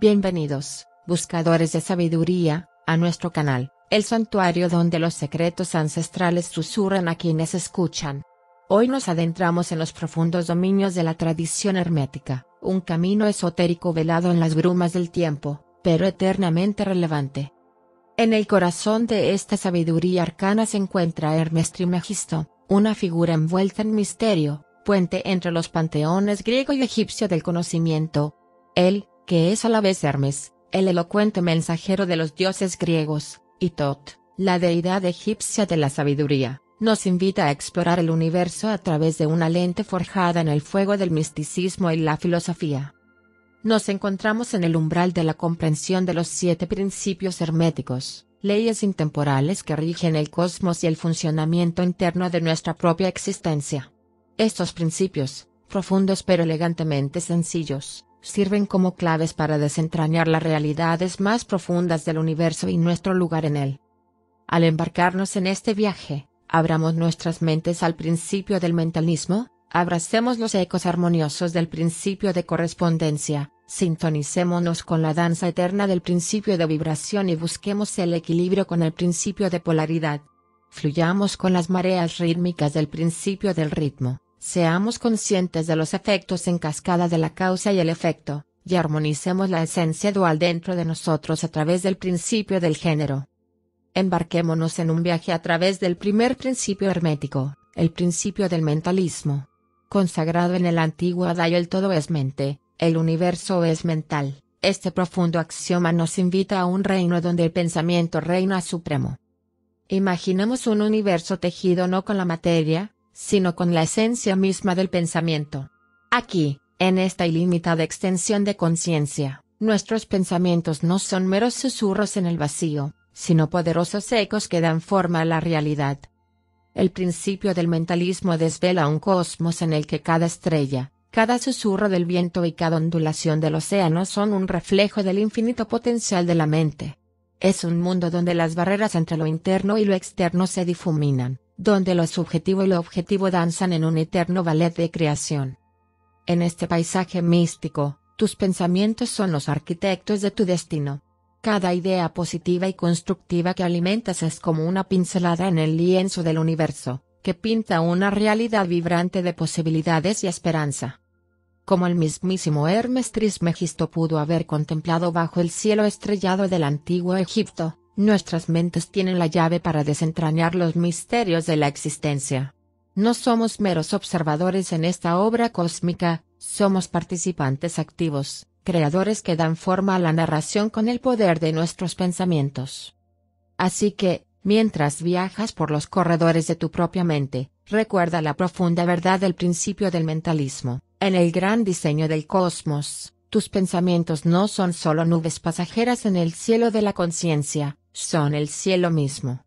Bienvenidos, buscadores de sabiduría, a nuestro canal, el santuario donde los secretos ancestrales susurran a quienes escuchan. Hoy nos adentramos en los profundos dominios de la tradición hermética, un camino esotérico velado en las brumas del tiempo, pero eternamente relevante. En el corazón de esta sabiduría arcana se encuentra Hermes Trismegisto, una figura envuelta en misterio, puente entre los panteones griego y egipcio del conocimiento. Él, que es a la vez Hermes, el elocuente mensajero de los dioses griegos, y Tot, la deidad egipcia de la sabiduría, nos invita a explorar el universo a través de una lente forjada en el fuego del misticismo y la filosofía. Nos encontramos en el umbral de la comprensión de los siete principios herméticos, leyes intemporales que rigen el cosmos y el funcionamiento interno de nuestra propia existencia. Estos principios, profundos pero elegantemente sencillos, sirven como claves para desentrañar las realidades más profundas del universo y nuestro lugar en él. Al embarcarnos en este viaje, abramos nuestras mentes al principio del mentalismo, abracemos los ecos armoniosos del principio de correspondencia, sintonicémonos con la danza eterna del principio de vibración y busquemos el equilibrio con el principio de polaridad. Fluyamos con las mareas rítmicas del principio del ritmo. Seamos conscientes de los efectos en cascada de la causa y el efecto, y armonicemos la esencia dual dentro de nosotros a través del principio del género. Embarquémonos en un viaje a través del primer principio hermético, el principio del mentalismo. Consagrado en el antiguo Adayo el todo es mente, el universo es mental, este profundo axioma nos invita a un reino donde el pensamiento reina supremo. Imaginemos un universo tejido no con la materia, sino con la esencia misma del pensamiento. Aquí, en esta ilimitada extensión de conciencia, nuestros pensamientos no son meros susurros en el vacío, sino poderosos ecos que dan forma a la realidad. El principio del mentalismo desvela un cosmos en el que cada estrella, cada susurro del viento y cada ondulación del océano son un reflejo del infinito potencial de la mente. Es un mundo donde las barreras entre lo interno y lo externo se difuminan, donde lo subjetivo y lo objetivo danzan en un eterno ballet de creación. En este paisaje místico, tus pensamientos son los arquitectos de tu destino. Cada idea positiva y constructiva que alimentas es como una pincelada en el lienzo del universo, que pinta una realidad vibrante de posibilidades y esperanza. Como el mismísimo Hermes Trismegisto pudo haber contemplado bajo el cielo estrellado del antiguo Egipto, Nuestras mentes tienen la llave para desentrañar los misterios de la existencia. No somos meros observadores en esta obra cósmica, somos participantes activos, creadores que dan forma a la narración con el poder de nuestros pensamientos. Así que, mientras viajas por los corredores de tu propia mente, recuerda la profunda verdad del principio del mentalismo. En el gran diseño del cosmos, tus pensamientos no son solo nubes pasajeras en el cielo de la conciencia, son el cielo mismo.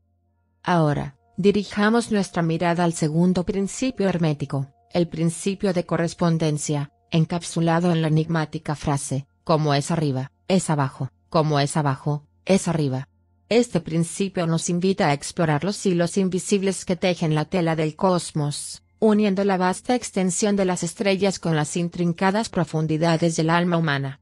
Ahora, dirijamos nuestra mirada al segundo principio hermético, el principio de correspondencia, encapsulado en la enigmática frase, como es arriba, es abajo, como es abajo, es arriba. Este principio nos invita a explorar los hilos invisibles que tejen la tela del cosmos, uniendo la vasta extensión de las estrellas con las intrincadas profundidades del alma humana.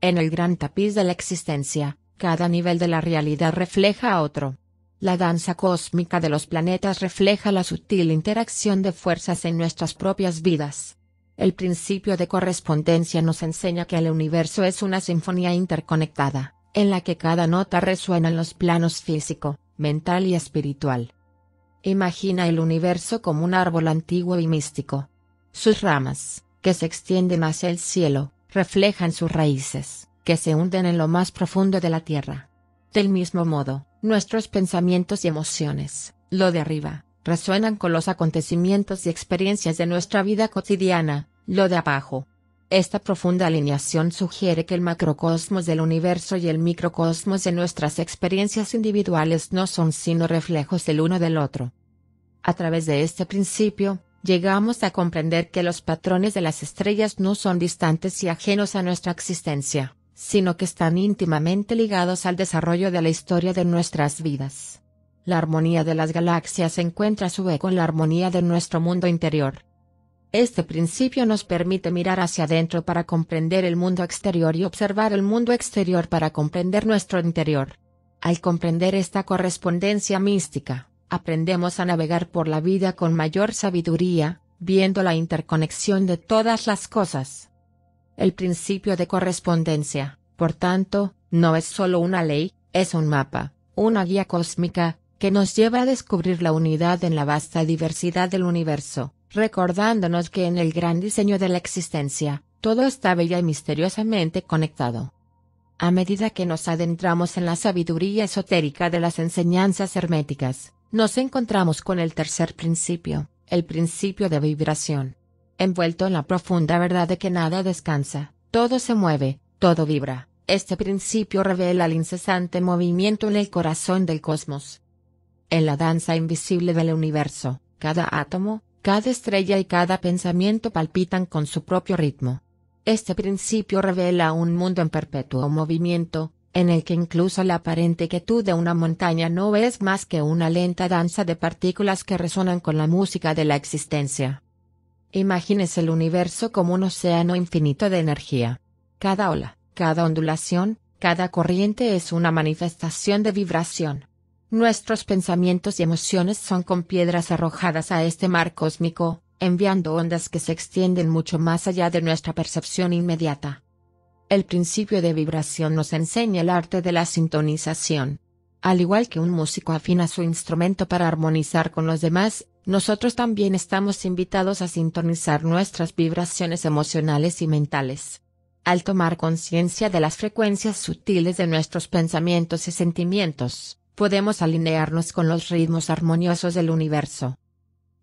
En el gran tapiz de la existencia, cada nivel de la realidad refleja a otro. La danza cósmica de los planetas refleja la sutil interacción de fuerzas en nuestras propias vidas. El principio de correspondencia nos enseña que el universo es una sinfonía interconectada, en la que cada nota resuena en los planos físico, mental y espiritual. Imagina el universo como un árbol antiguo y místico. Sus ramas, que se extienden hacia el cielo, reflejan sus raíces que se hunden en lo más profundo de la tierra. Del mismo modo, nuestros pensamientos y emociones, lo de arriba, resuenan con los acontecimientos y experiencias de nuestra vida cotidiana, lo de abajo. Esta profunda alineación sugiere que el macrocosmos del universo y el microcosmos de nuestras experiencias individuales no son sino reflejos del uno del otro. A través de este principio, llegamos a comprender que los patrones de las estrellas no son distantes y ajenos a nuestra existencia, sino que están íntimamente ligados al desarrollo de la historia de nuestras vidas. La armonía de las galaxias encuentra su eco en la armonía de nuestro mundo interior. Este principio nos permite mirar hacia adentro para comprender el mundo exterior y observar el mundo exterior para comprender nuestro interior. Al comprender esta correspondencia mística, aprendemos a navegar por la vida con mayor sabiduría, viendo la interconexión de todas las cosas. El principio de correspondencia, por tanto, no es solo una ley, es un mapa, una guía cósmica, que nos lleva a descubrir la unidad en la vasta diversidad del universo, recordándonos que en el gran diseño de la existencia, todo está bella y misteriosamente conectado. A medida que nos adentramos en la sabiduría esotérica de las enseñanzas herméticas, nos encontramos con el tercer principio, el principio de vibración, envuelto en la profunda verdad de que nada descansa, todo se mueve, todo vibra. Este principio revela el incesante movimiento en el corazón del cosmos. En la danza invisible del universo, cada átomo, cada estrella y cada pensamiento palpitan con su propio ritmo. Este principio revela un mundo en perpetuo movimiento, en el que incluso la aparente quietud de una montaña no es más que una lenta danza de partículas que resonan con la música de la existencia. Imagines el universo como un océano infinito de energía. Cada ola, cada ondulación, cada corriente es una manifestación de vibración. Nuestros pensamientos y emociones son con piedras arrojadas a este mar cósmico, enviando ondas que se extienden mucho más allá de nuestra percepción inmediata. El principio de vibración nos enseña el arte de la sintonización. Al igual que un músico afina su instrumento para armonizar con los demás, nosotros también estamos invitados a sintonizar nuestras vibraciones emocionales y mentales. Al tomar conciencia de las frecuencias sutiles de nuestros pensamientos y sentimientos, podemos alinearnos con los ritmos armoniosos del universo.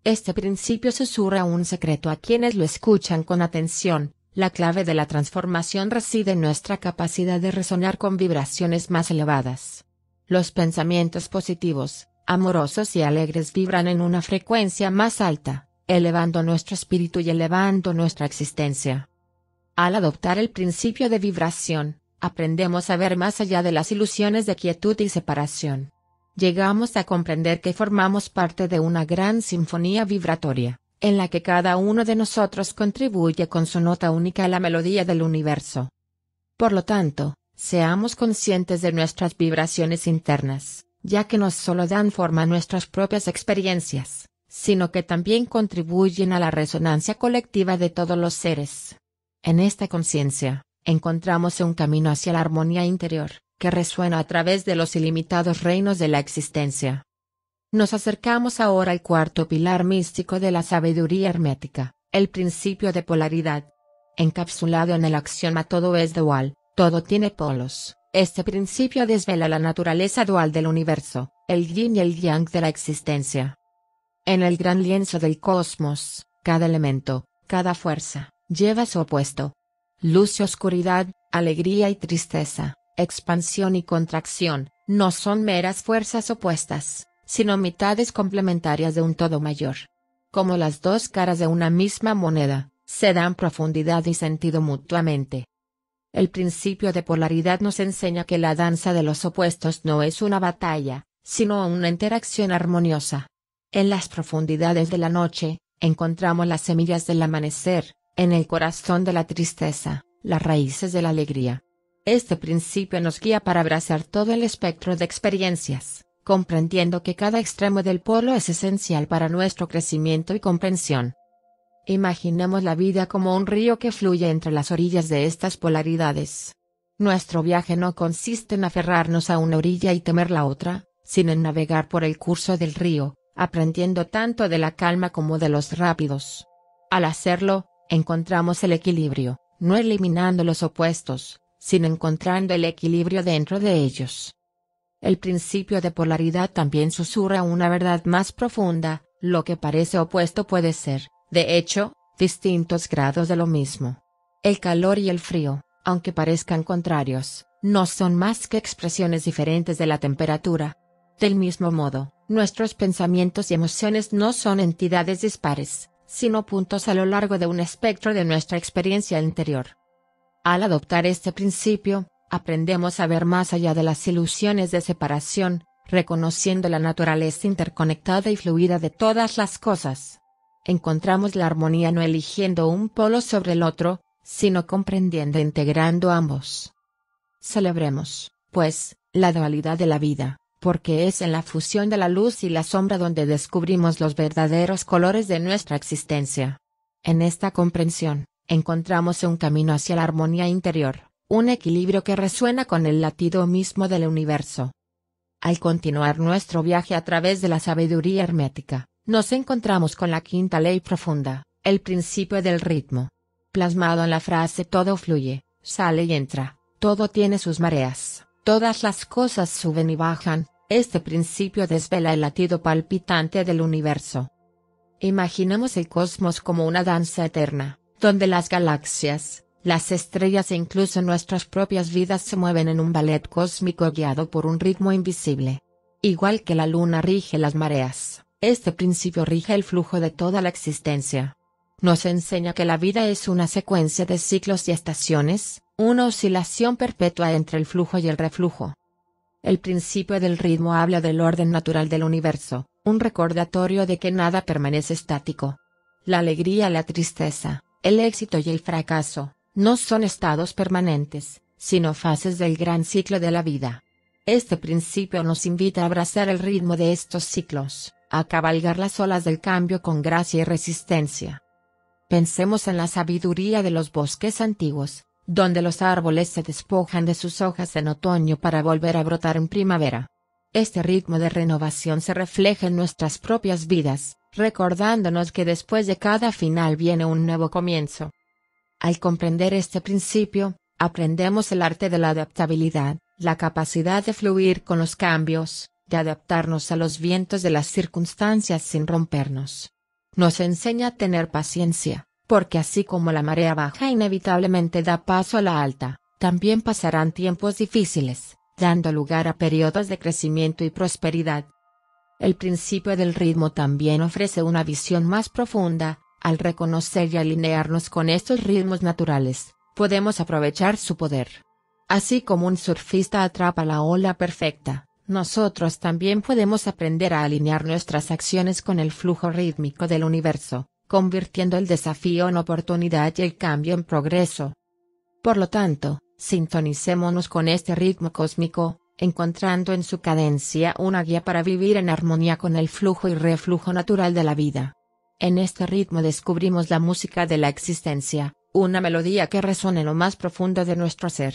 Este principio susurra un secreto a quienes lo escuchan con atención. La clave de la transformación reside en nuestra capacidad de resonar con vibraciones más elevadas. Los pensamientos positivos, amorosos y alegres vibran en una frecuencia más alta, elevando nuestro espíritu y elevando nuestra existencia. Al adoptar el principio de vibración, aprendemos a ver más allá de las ilusiones de quietud y separación. Llegamos a comprender que formamos parte de una gran sinfonía vibratoria, en la que cada uno de nosotros contribuye con su nota única a la melodía del universo. Por lo tanto, seamos conscientes de nuestras vibraciones internas ya que no solo dan forma a nuestras propias experiencias, sino que también contribuyen a la resonancia colectiva de todos los seres. En esta conciencia, encontramos un camino hacia la armonía interior, que resuena a través de los ilimitados reinos de la existencia. Nos acercamos ahora al cuarto pilar místico de la sabiduría hermética, el principio de polaridad. Encapsulado en el axioma todo es dual, todo tiene polos. Este principio desvela la naturaleza dual del universo, el yin y el yang de la existencia. En el gran lienzo del cosmos, cada elemento, cada fuerza, lleva su opuesto. Luz y oscuridad, alegría y tristeza, expansión y contracción, no son meras fuerzas opuestas, sino mitades complementarias de un todo mayor. Como las dos caras de una misma moneda, se dan profundidad y sentido mutuamente. El principio de polaridad nos enseña que la danza de los opuestos no es una batalla, sino una interacción armoniosa. En las profundidades de la noche, encontramos las semillas del amanecer, en el corazón de la tristeza, las raíces de la alegría. Este principio nos guía para abrazar todo el espectro de experiencias, comprendiendo que cada extremo del polo es esencial para nuestro crecimiento y comprensión. Imaginemos la vida como un río que fluye entre las orillas de estas polaridades. Nuestro viaje no consiste en aferrarnos a una orilla y temer la otra, sino en navegar por el curso del río, aprendiendo tanto de la calma como de los rápidos. Al hacerlo, encontramos el equilibrio, no eliminando los opuestos, sino encontrando el equilibrio dentro de ellos. El principio de polaridad también susurra una verdad más profunda, lo que parece opuesto puede ser, de hecho, distintos grados de lo mismo. El calor y el frío, aunque parezcan contrarios, no son más que expresiones diferentes de la temperatura. Del mismo modo, nuestros pensamientos y emociones no son entidades dispares, sino puntos a lo largo de un espectro de nuestra experiencia interior. Al adoptar este principio, aprendemos a ver más allá de las ilusiones de separación, reconociendo la naturaleza interconectada y fluida de todas las cosas encontramos la armonía no eligiendo un polo sobre el otro, sino comprendiendo e integrando ambos. Celebremos, pues, la dualidad de la vida, porque es en la fusión de la luz y la sombra donde descubrimos los verdaderos colores de nuestra existencia. En esta comprensión, encontramos un camino hacia la armonía interior, un equilibrio que resuena con el latido mismo del universo. Al continuar nuestro viaje a través de la sabiduría hermética, nos encontramos con la quinta ley profunda, el principio del ritmo. Plasmado en la frase todo fluye, sale y entra, todo tiene sus mareas, todas las cosas suben y bajan, este principio desvela el latido palpitante del universo. Imaginemos el cosmos como una danza eterna, donde las galaxias, las estrellas e incluso nuestras propias vidas se mueven en un ballet cósmico guiado por un ritmo invisible. Igual que la luna rige las mareas, este principio rige el flujo de toda la existencia. Nos enseña que la vida es una secuencia de ciclos y estaciones, una oscilación perpetua entre el flujo y el reflujo. El principio del ritmo habla del orden natural del universo, un recordatorio de que nada permanece estático. La alegría, la tristeza, el éxito y el fracaso, no son estados permanentes, sino fases del gran ciclo de la vida. Este principio nos invita a abrazar el ritmo de estos ciclos, a cabalgar las olas del cambio con gracia y resistencia. Pensemos en la sabiduría de los bosques antiguos, donde los árboles se despojan de sus hojas en otoño para volver a brotar en primavera. Este ritmo de renovación se refleja en nuestras propias vidas, recordándonos que después de cada final viene un nuevo comienzo. Al comprender este principio, aprendemos el arte de la adaptabilidad, la capacidad de fluir con los cambios, de adaptarnos a los vientos de las circunstancias sin rompernos. Nos enseña a tener paciencia, porque así como la marea baja inevitablemente da paso a la alta, también pasarán tiempos difíciles, dando lugar a periodos de crecimiento y prosperidad. El principio del ritmo también ofrece una visión más profunda, al reconocer y alinearnos con estos ritmos naturales, podemos aprovechar su poder. Así como un surfista atrapa la ola perfecta, nosotros también podemos aprender a alinear nuestras acciones con el flujo rítmico del universo, convirtiendo el desafío en oportunidad y el cambio en progreso. Por lo tanto, sintonicémonos con este ritmo cósmico, encontrando en su cadencia una guía para vivir en armonía con el flujo y reflujo natural de la vida. En este ritmo descubrimos la música de la existencia, una melodía que resuena en lo más profundo de nuestro ser.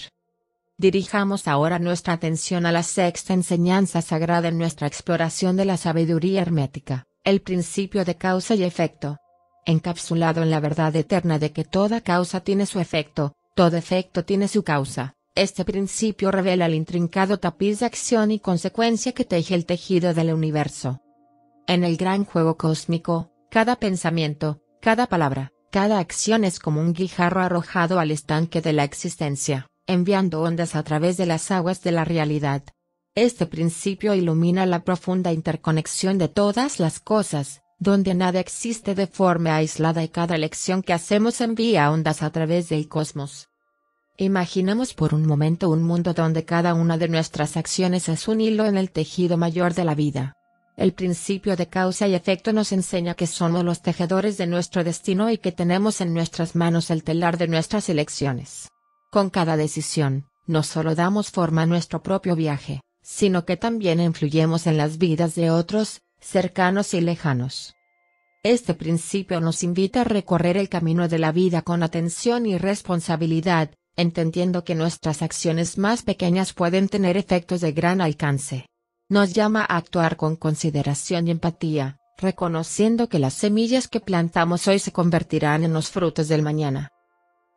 Dirijamos ahora nuestra atención a la sexta enseñanza sagrada en nuestra exploración de la sabiduría hermética, el principio de causa y efecto. Encapsulado en la verdad eterna de que toda causa tiene su efecto, todo efecto tiene su causa, este principio revela el intrincado tapiz de acción y consecuencia que teje el tejido del universo. En el gran juego cósmico, cada pensamiento, cada palabra, cada acción es como un guijarro arrojado al estanque de la existencia enviando ondas a través de las aguas de la realidad. Este principio ilumina la profunda interconexión de todas las cosas, donde nada existe de forma aislada y cada elección que hacemos envía ondas a través del cosmos. Imaginemos por un momento un mundo donde cada una de nuestras acciones es un hilo en el tejido mayor de la vida. El principio de causa y efecto nos enseña que somos los tejedores de nuestro destino y que tenemos en nuestras manos el telar de nuestras elecciones. Con cada decisión, no solo damos forma a nuestro propio viaje, sino que también influyemos en las vidas de otros, cercanos y lejanos. Este principio nos invita a recorrer el camino de la vida con atención y responsabilidad, entendiendo que nuestras acciones más pequeñas pueden tener efectos de gran alcance. Nos llama a actuar con consideración y empatía, reconociendo que las semillas que plantamos hoy se convertirán en los frutos del mañana.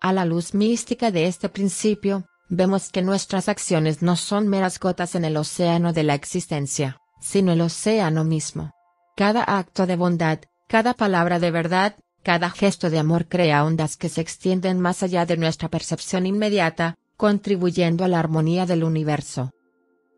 A la luz mística de este principio, vemos que nuestras acciones no son meras gotas en el océano de la existencia, sino el océano mismo. Cada acto de bondad, cada palabra de verdad, cada gesto de amor crea ondas que se extienden más allá de nuestra percepción inmediata, contribuyendo a la armonía del universo.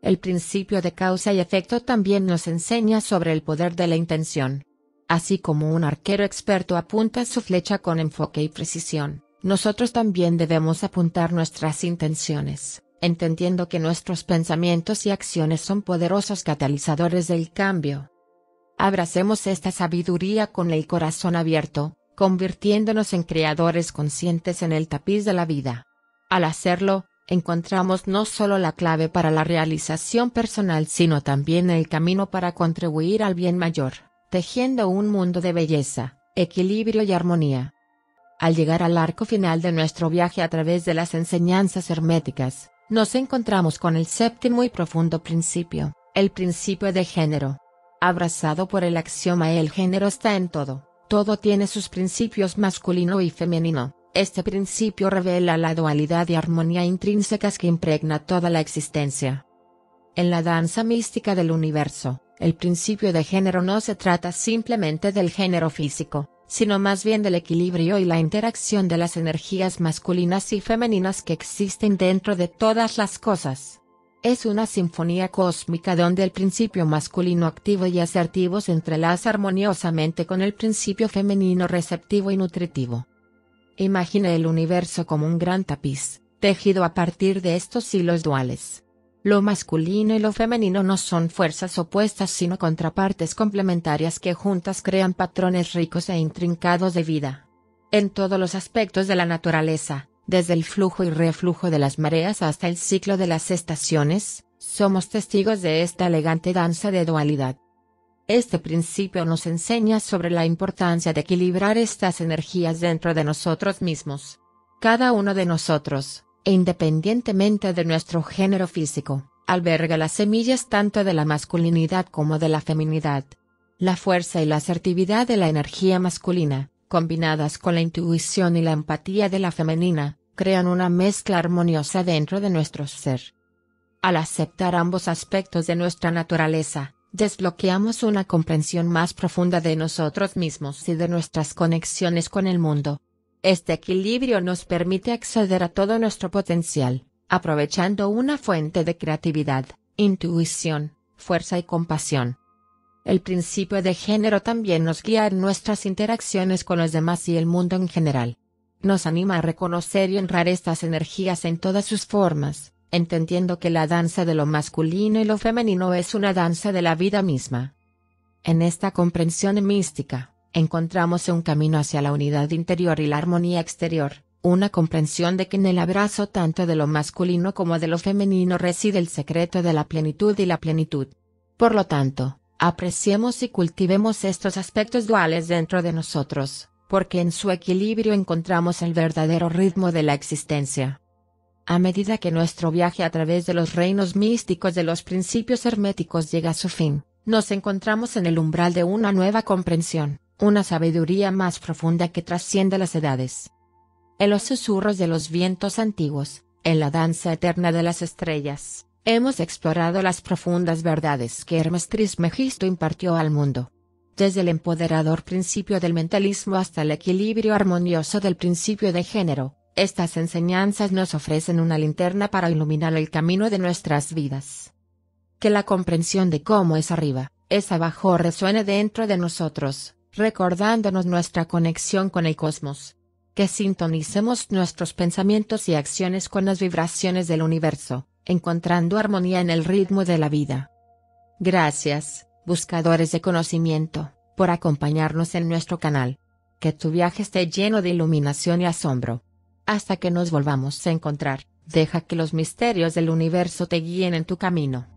El principio de causa y efecto también nos enseña sobre el poder de la intención. Así como un arquero experto apunta su flecha con enfoque y precisión, nosotros también debemos apuntar nuestras intenciones, entendiendo que nuestros pensamientos y acciones son poderosos catalizadores del cambio. Abracemos esta sabiduría con el corazón abierto, convirtiéndonos en creadores conscientes en el tapiz de la vida. Al hacerlo, encontramos no solo la clave para la realización personal sino también el camino para contribuir al bien mayor, tejiendo un mundo de belleza, equilibrio y armonía. Al llegar al arco final de nuestro viaje a través de las enseñanzas herméticas, nos encontramos con el séptimo y profundo principio, el principio de género. Abrazado por el axioma el género está en todo, todo tiene sus principios masculino y femenino, este principio revela la dualidad y armonía intrínsecas que impregna toda la existencia. En la danza mística del universo, el principio de género no se trata simplemente del género físico, sino más bien del equilibrio y la interacción de las energías masculinas y femeninas que existen dentro de todas las cosas. Es una sinfonía cósmica donde el principio masculino activo y asertivo se entrelaza armoniosamente con el principio femenino receptivo y nutritivo. Imagina el universo como un gran tapiz, tejido a partir de estos hilos duales. Lo masculino y lo femenino no son fuerzas opuestas sino contrapartes complementarias que juntas crean patrones ricos e intrincados de vida. En todos los aspectos de la naturaleza, desde el flujo y reflujo de las mareas hasta el ciclo de las estaciones, somos testigos de esta elegante danza de dualidad. Este principio nos enseña sobre la importancia de equilibrar estas energías dentro de nosotros mismos. Cada uno de nosotros, e independientemente de nuestro género físico, alberga las semillas tanto de la masculinidad como de la feminidad. La fuerza y la asertividad de la energía masculina, combinadas con la intuición y la empatía de la femenina, crean una mezcla armoniosa dentro de nuestro ser. Al aceptar ambos aspectos de nuestra naturaleza, desbloqueamos una comprensión más profunda de nosotros mismos y de nuestras conexiones con el mundo, este equilibrio nos permite acceder a todo nuestro potencial, aprovechando una fuente de creatividad, intuición, fuerza y compasión. El principio de género también nos guía en nuestras interacciones con los demás y el mundo en general. Nos anima a reconocer y honrar estas energías en todas sus formas, entendiendo que la danza de lo masculino y lo femenino es una danza de la vida misma. En esta comprensión mística, encontramos un camino hacia la unidad interior y la armonía exterior, una comprensión de que en el abrazo tanto de lo masculino como de lo femenino reside el secreto de la plenitud y la plenitud. Por lo tanto, apreciemos y cultivemos estos aspectos duales dentro de nosotros, porque en su equilibrio encontramos el verdadero ritmo de la existencia. A medida que nuestro viaje a través de los reinos místicos de los principios herméticos llega a su fin, nos encontramos en el umbral de una nueva comprensión una sabiduría más profunda que trasciende las edades. En los susurros de los vientos antiguos, en la danza eterna de las estrellas, hemos explorado las profundas verdades que Hermes Trismegisto impartió al mundo. Desde el empoderador principio del mentalismo hasta el equilibrio armonioso del principio de género, estas enseñanzas nos ofrecen una linterna para iluminar el camino de nuestras vidas. Que la comprensión de cómo es arriba, es abajo resuene dentro de nosotros, recordándonos nuestra conexión con el cosmos. Que sintonicemos nuestros pensamientos y acciones con las vibraciones del universo, encontrando armonía en el ritmo de la vida. Gracias, buscadores de conocimiento, por acompañarnos en nuestro canal. Que tu viaje esté lleno de iluminación y asombro. Hasta que nos volvamos a encontrar, deja que los misterios del universo te guíen en tu camino.